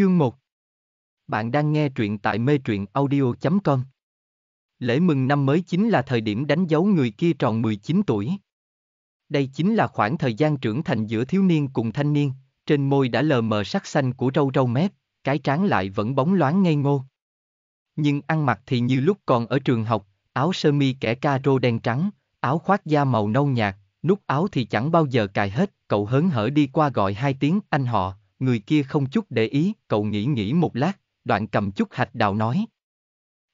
Chương 1 Bạn đang nghe truyện tại mê truyện audio.com Lễ mừng năm mới chính là thời điểm đánh dấu người kia tròn 19 tuổi. Đây chính là khoảng thời gian trưởng thành giữa thiếu niên cùng thanh niên, trên môi đã lờ mờ sắc xanh của râu râu mép, cái trán lại vẫn bóng loáng ngây ngô. Nhưng ăn mặc thì như lúc còn ở trường học, áo sơ mi kẻ ca rô đen trắng, áo khoác da màu nâu nhạt, nút áo thì chẳng bao giờ cài hết, cậu hớn hở đi qua gọi hai tiếng anh họ, người kia không chút để ý, cậu nghĩ nghĩ một lát, đoạn cầm chút hạch đào nói.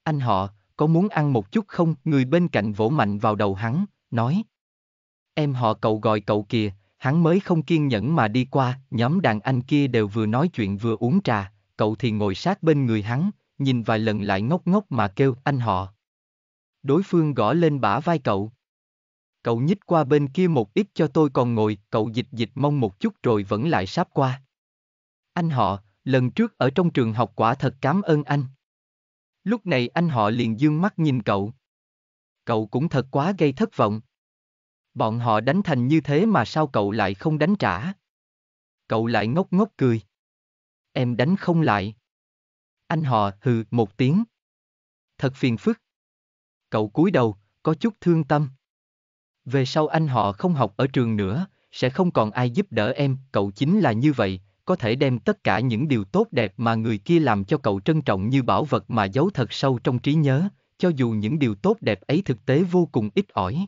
Anh họ, có muốn ăn một chút không? Người bên cạnh vỗ mạnh vào đầu hắn, nói. Em họ cậu gọi cậu kìa, hắn mới không kiên nhẫn mà đi qua, nhóm đàn anh kia đều vừa nói chuyện vừa uống trà, cậu thì ngồi sát bên người hắn, nhìn vài lần lại ngốc ngốc mà kêu anh họ. Đối phương gõ lên bả vai cậu. Cậu nhích qua bên kia một ít cho tôi còn ngồi, cậu dịch dịch mong một chút rồi vẫn lại sáp qua. Anh họ, lần trước ở trong trường học quả thật cảm ơn anh. Lúc này anh họ liền dương mắt nhìn cậu. Cậu cũng thật quá gây thất vọng. Bọn họ đánh thành như thế mà sao cậu lại không đánh trả? Cậu lại ngốc ngốc cười. Em đánh không lại. Anh họ hừ một tiếng. Thật phiền phức. Cậu cúi đầu, có chút thương tâm. Về sau anh họ không học ở trường nữa, sẽ không còn ai giúp đỡ em, cậu chính là như vậy, có thể đem tất cả những điều tốt đẹp mà người kia làm cho cậu trân trọng như bảo vật mà giấu thật sâu trong trí nhớ, cho dù những điều tốt đẹp ấy thực tế vô cùng ít ỏi.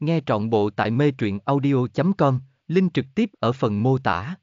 Nghe trọn bộ tại mê truyện audio.com, link trực tiếp ở phần mô tả.